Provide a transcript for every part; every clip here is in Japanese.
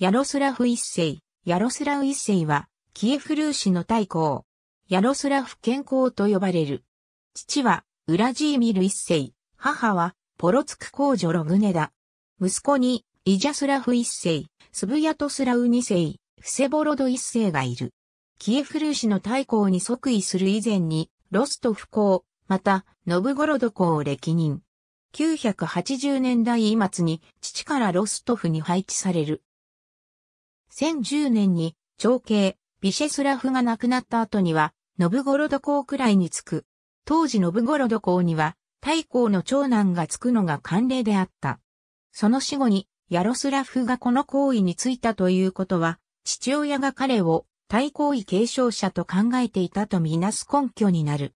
ヤロスラフ一世、ヤロスラウ一世は、キエフルーシの大公、ヤロスラフ健康と呼ばれる。父は、ウラジーミル一世、母は、ポロツク公女ログネダ。息子に、イジャスラフ一世、スブヤトスラウ二世、フセボロド一世がいる。キエフルーシの大公に即位する以前に、ロストフ公、また、ノブゴロド公を歴任。980年代末に父からロストフに配置される。1010年に、長兄、ビシェスラフが亡くなった後には、ノブゴロド公くらいにつく。当時ノブゴロド公には、太公の長男がつくのが慣例であった。その死後に、ヤロスラフがこの行為についたということは、父親が彼を太公位継承者と考えていたとみなす根拠になる。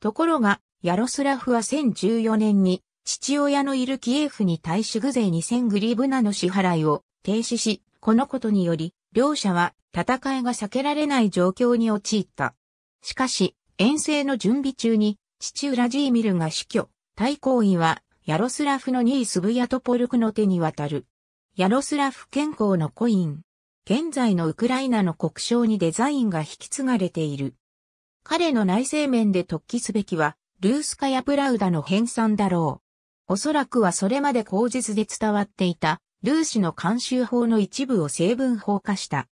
ところが、ヤロスラフは1014年に、父親のいるキエフに対しグゼ2000グリブナの支払いを停止し、このことにより、両者は戦いが避けられない状況に陥った。しかし、遠征の準備中に、父ウラジーミルが死去、対抗位は、ヤロスラフのニースブヤトポルクの手に渡る。ヤロスラフ健康のコイン。現在のウクライナの国章にデザインが引き継がれている。彼の内政面で突起すべきは、ルースカやプラウダの編纂だろう。おそらくはそれまで口実で伝わっていた、ルーシの監修法の一部を成分法化した。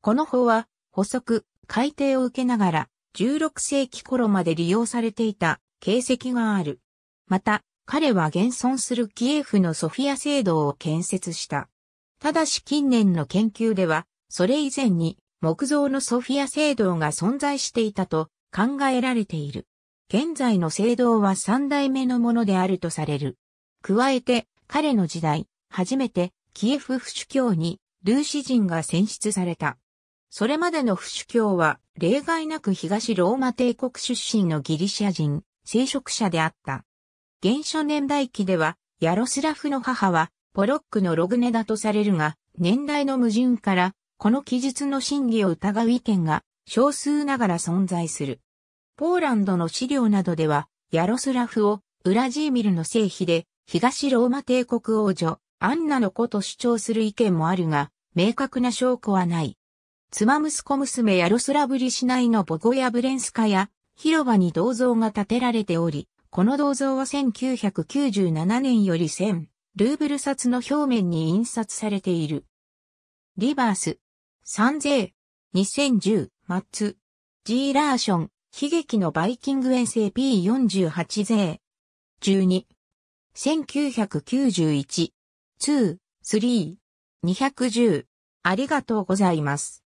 この法は、補足、改定を受けながら、16世紀頃まで利用されていた形跡がある。また、彼は現存するキエフのソフィア聖堂を建設した。ただし近年の研究では、それ以前に木造のソフィア聖堂が存在していたと考えられている。現在の聖堂は三代目のものであるとされる。加えて、彼の時代、初めてキエフ府主教にルーシ人が選出された。それまでの府主教は例外なく東ローマ帝国出身のギリシア人、聖職者であった。原初年代記では、ヤロスラフの母はポロックのログネだとされるが、年代の矛盾から、この記述の真偽を疑う意見が少数ながら存在する。ポーランドの資料などでは、ヤロスラフをウラジーミルの聖妃で、東ローマ帝国王女、アンナの子と主張する意見もあるが、明確な証拠はない。妻息子娘やロスラブリ市内のボゴヤブレンスカや広場に銅像が建てられており、この銅像は1997年より1000ルーブル札の表面に印刷されている。リバース。三税。2010、末。G ラーション、悲劇のバイキング遠征 P48 税。12。1991、2、3、210。ありがとうございます。